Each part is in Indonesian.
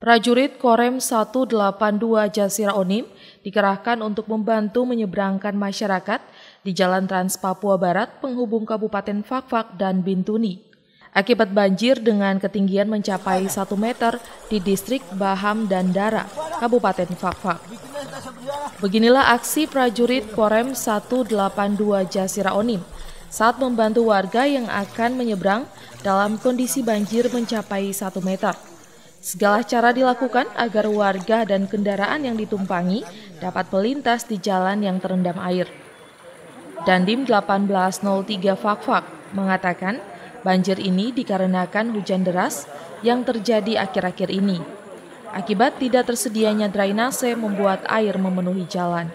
Prajurit Korem 182 Jasira Onim dikerahkan untuk membantu menyeberangkan masyarakat di Jalan Trans Papua Barat penghubung Kabupaten Fakfak dan Bintuni. Akibat banjir dengan ketinggian mencapai 1 meter di distrik Baham dan Dara, Kabupaten Fakfak. Beginilah aksi prajurit Korem 182 Jasira Onim saat membantu warga yang akan menyeberang dalam kondisi banjir mencapai 1 meter. Segala cara dilakukan agar warga dan kendaraan yang ditumpangi dapat melintas di jalan yang terendam air. Dandim 1803 Fakfak mengatakan banjir ini dikarenakan hujan deras yang terjadi akhir-akhir ini. Akibat tidak tersedianya drainase membuat air memenuhi jalan.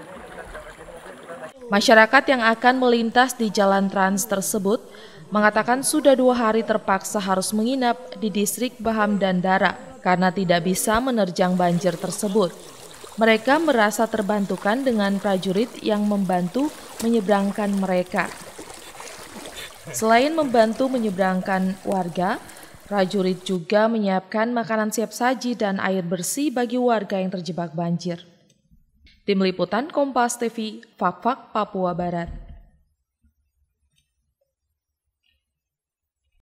Masyarakat yang akan melintas di jalan trans tersebut mengatakan sudah dua hari terpaksa harus menginap di distrik Baham Dandara karena tidak bisa menerjang banjir tersebut. Mereka merasa terbantukan dengan prajurit yang membantu menyeberangkan mereka. Selain membantu menyeberangkan warga, prajurit juga menyiapkan makanan siap saji dan air bersih bagi warga yang terjebak banjir. Tim Liputan Kompas TV, Fakfak, Papua Barat.